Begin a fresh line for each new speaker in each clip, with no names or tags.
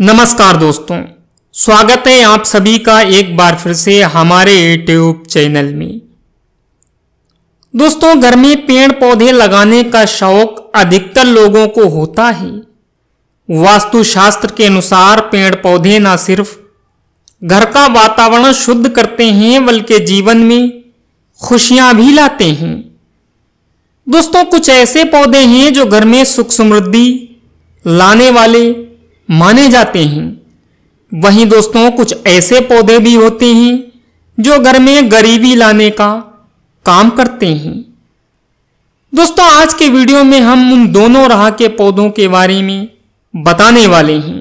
नमस्कार दोस्तों स्वागत है आप सभी का एक बार फिर से हमारे यूट्यूब चैनल में दोस्तों घर में पेड़ पौधे लगाने का शौक अधिकतर लोगों को होता है वास्तुशास्त्र के अनुसार पेड़ पौधे ना सिर्फ घर का वातावरण शुद्ध करते हैं बल्कि जीवन में खुशियां भी लाते हैं दोस्तों कुछ ऐसे पौधे हैं जो घर में सुख समृद्धि लाने वाले माने जाते हैं वहीं दोस्तों कुछ ऐसे पौधे भी होते हैं जो घर में गरीबी लाने का काम करते हैं दोस्तों आज के वीडियो में हम उन दोनों राह के पौधों के बारे में बताने वाले हैं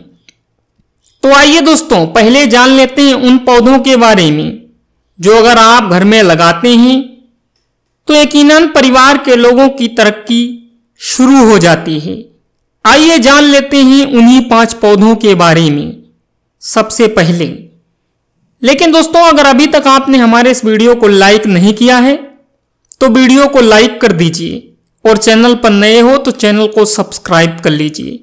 तो आइए दोस्तों पहले जान लेते हैं उन पौधों के बारे में जो अगर आप घर में लगाते हैं तो यकीनन परिवार के लोगों की तरक्की शुरू हो जाती है आइए जान लेते हैं उन्हीं पांच पौधों के बारे में सबसे पहले लेकिन दोस्तों अगर अभी तक आपने हमारे इस वीडियो को लाइक नहीं किया है तो वीडियो को लाइक कर दीजिए और चैनल पर नए हो तो चैनल को सब्सक्राइब कर लीजिए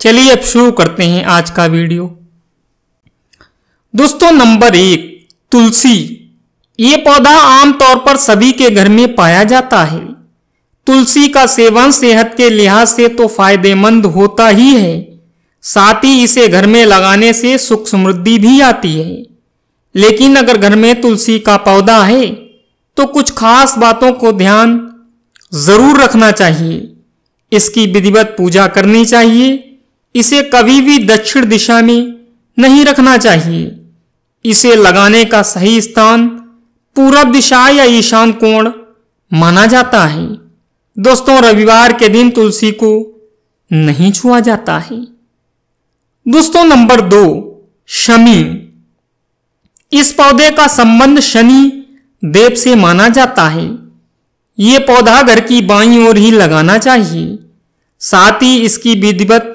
चलिए अब शुरू करते हैं आज का वीडियो दोस्तों नंबर एक तुलसी ये पौधा आमतौर पर सभी के घर में पाया जाता है तुलसी का सेवन सेहत के लिहाज से तो फायदेमंद होता ही है साथ ही इसे घर में लगाने से सुख समृद्धि भी आती है लेकिन अगर घर में तुलसी का पौधा है तो कुछ खास बातों को ध्यान जरूर रखना चाहिए इसकी विधिवत पूजा करनी चाहिए इसे कभी भी दक्षिण दिशा में नहीं रखना चाहिए इसे लगाने का सही स्थान पूरब दिशा या ईशान कोण माना जाता है दोस्तों रविवार के दिन तुलसी को नहीं छुआ जाता है दोस्तों नंबर दो शमी इस पौधे का संबंध शनि देव से माना जाता है ये पौधा घर की बाई ओर ही लगाना चाहिए साथ ही इसकी विधिवत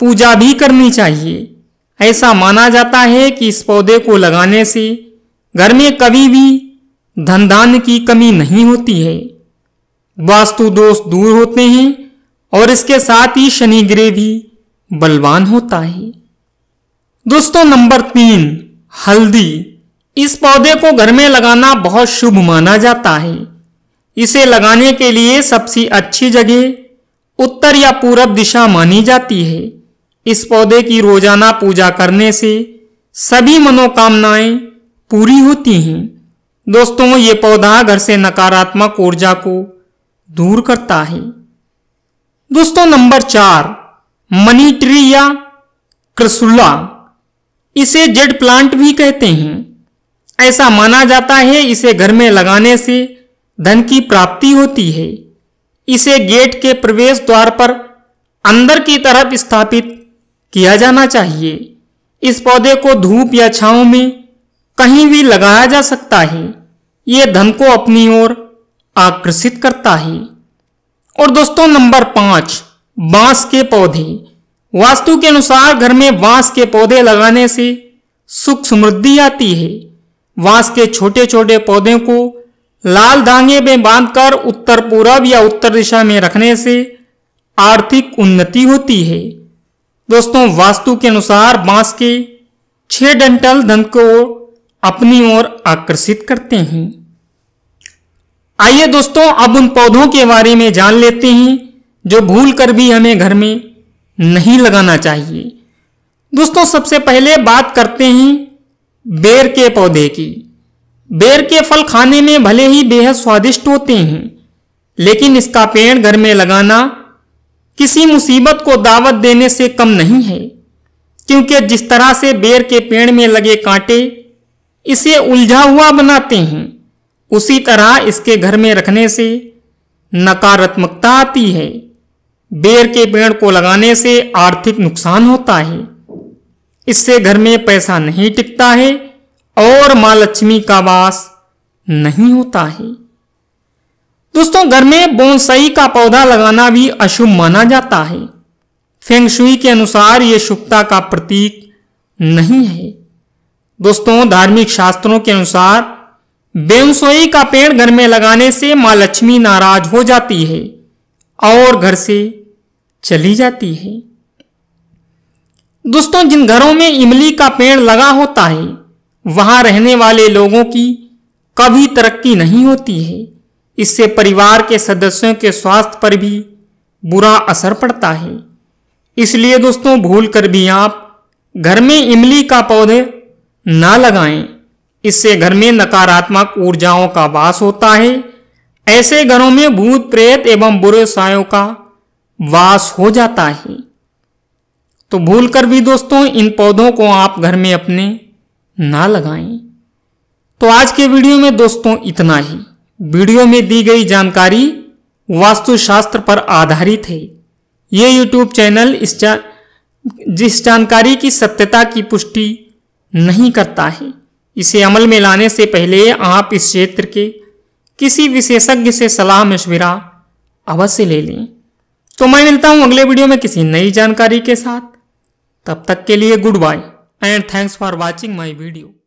पूजा भी करनी चाहिए ऐसा माना जाता है कि इस पौधे को लगाने से घर में कभी भी धन धान की कमी नहीं होती है वास्तु दोष दूर होते हैं और इसके साथ ही शनि ग्रह भी बलवान होता है दोस्तों नंबर तीन हल्दी इस पौधे को घर में लगाना बहुत शुभ माना जाता है इसे लगाने के लिए सबसे अच्छी जगह उत्तर या पूरब दिशा मानी जाती है इस पौधे की रोजाना पूजा करने से सभी मनोकामनाएं पूरी होती हैं दोस्तों ये पौधा घर से नकारात्मक ऊर्जा को दूर करता है दोस्तों नंबर चार मनी ट्री या क्रसुल्ला इसे जेड प्लांट भी कहते हैं ऐसा माना जाता है इसे घर में लगाने से धन की प्राप्ति होती है इसे गेट के प्रवेश द्वार पर अंदर की तरफ स्थापित किया जाना चाहिए इस पौधे को धूप या छाव में कहीं भी लगाया जा सकता है ये धन को अपनी ओर आकर्षित करता है और दोस्तों नंबर पांच बांस के पौधे वास्तु के अनुसार घर में बांस के पौधे लगाने से सुख समृद्धि आती है बांस के छोटे छोटे पौधे को लाल धागे में बांधकर उत्तर पूर्व या उत्तर दिशा में रखने से आर्थिक उन्नति होती है दोस्तों वास्तु के अनुसार बांस के छह डंटल धन को अपनी ओर आकर्षित करते हैं आइए दोस्तों अब उन पौधों के बारे में जान लेते हैं जो भूल कर भी हमें घर में नहीं लगाना चाहिए दोस्तों सबसे पहले बात करते हैं बेर के पौधे की बेर के फल खाने में भले ही बेहद स्वादिष्ट होते हैं लेकिन इसका पेड़ घर में लगाना किसी मुसीबत को दावत देने से कम नहीं है क्योंकि जिस तरह से बेर के पेड़ में लगे कांटे इसे उलझा हुआ बनाते हैं उसी तरह इसके घर में रखने से नकारात्मकता आती है बेर के पेड़ को लगाने से आर्थिक नुकसान होता है इससे घर में पैसा नहीं टिकता है और माँ लक्ष्मी का वास नहीं होता है दोस्तों घर में बोनसई का पौधा लगाना भी अशुभ माना जाता है फेंगशुई के अनुसार यह शुभता का प्रतीक नहीं है दोस्तों धार्मिक शास्त्रों के अनुसार बेंसोई का पेड़ घर में लगाने से माँ लक्ष्मी नाराज हो जाती है और घर से चली जाती है दोस्तों जिन घरों में इमली का पेड़ लगा होता है वहां रहने वाले लोगों की कभी तरक्की नहीं होती है इससे परिवार के सदस्यों के स्वास्थ्य पर भी बुरा असर पड़ता है इसलिए दोस्तों भूल कर भी आप घर में इमली का पौधे ना लगाएं इससे घर में नकारात्मक ऊर्जाओं का वास होता है ऐसे घरों में भूत प्रेत एवं बुरे सायों का वास हो जाता है तो भूल कर भी दोस्तों इन पौधों को आप घर में अपने ना लगाएं तो आज के वीडियो में दोस्तों इतना ही वीडियो में दी गई जानकारी वास्तुशास्त्र पर आधारित है ये यूट्यूब चैनल इस जा, जिस जानकारी की सत्यता की पुष्टि नहीं करता है इसे अमल में लाने से पहले आप इस क्षेत्र के किसी विशेषज्ञ से सलाह मशविरा अवश्य ले लें तो मैं मिलता हूं अगले वीडियो में किसी नई जानकारी के साथ तब तक के लिए good bye and thanks for watching my video